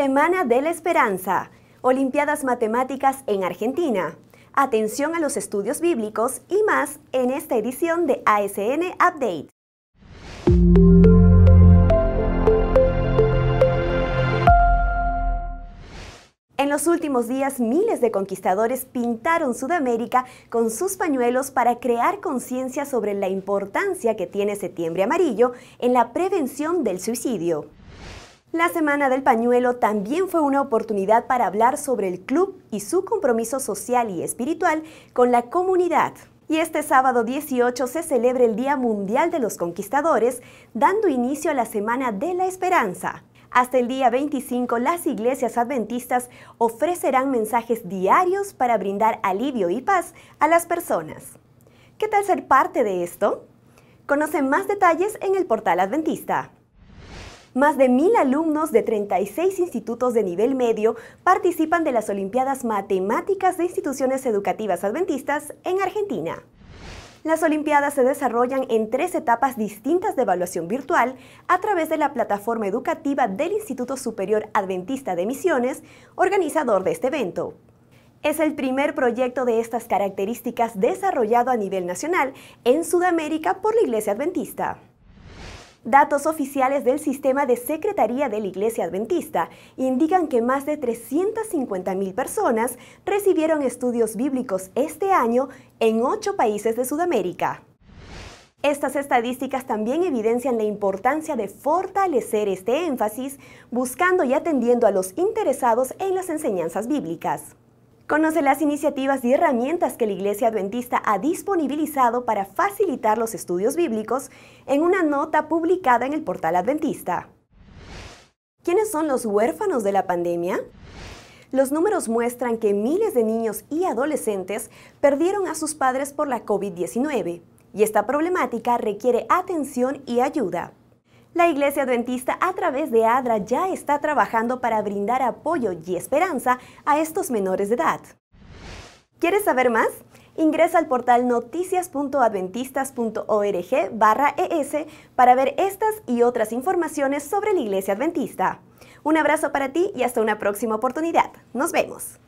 Semana de la Esperanza, Olimpiadas Matemáticas en Argentina, atención a los estudios bíblicos y más en esta edición de ASN Update. En los últimos días, miles de conquistadores pintaron Sudamérica con sus pañuelos para crear conciencia sobre la importancia que tiene Septiembre Amarillo en la prevención del suicidio. La Semana del Pañuelo también fue una oportunidad para hablar sobre el club y su compromiso social y espiritual con la comunidad. Y este sábado 18 se celebra el Día Mundial de los Conquistadores, dando inicio a la Semana de la Esperanza. Hasta el día 25, las iglesias adventistas ofrecerán mensajes diarios para brindar alivio y paz a las personas. ¿Qué tal ser parte de esto? Conoce más detalles en el portal adventista. Más de mil alumnos de 36 institutos de nivel medio participan de las Olimpiadas Matemáticas de instituciones educativas adventistas en Argentina. Las Olimpiadas se desarrollan en tres etapas distintas de evaluación virtual a través de la plataforma educativa del Instituto Superior Adventista de Misiones, organizador de este evento. Es el primer proyecto de estas características desarrollado a nivel nacional en Sudamérica por la Iglesia Adventista. Datos oficiales del sistema de Secretaría de la Iglesia Adventista indican que más de 350.000 personas recibieron estudios bíblicos este año en ocho países de Sudamérica. Estas estadísticas también evidencian la importancia de fortalecer este énfasis buscando y atendiendo a los interesados en las enseñanzas bíblicas. Conoce las iniciativas y herramientas que la Iglesia Adventista ha disponibilizado para facilitar los estudios bíblicos en una nota publicada en el portal Adventista. ¿Quiénes son los huérfanos de la pandemia? Los números muestran que miles de niños y adolescentes perdieron a sus padres por la COVID-19 y esta problemática requiere atención y ayuda. La Iglesia Adventista a través de ADRA ya está trabajando para brindar apoyo y esperanza a estos menores de edad. ¿Quieres saber más? Ingresa al portal noticias.adventistas.org ES para ver estas y otras informaciones sobre la Iglesia Adventista. Un abrazo para ti y hasta una próxima oportunidad. Nos vemos.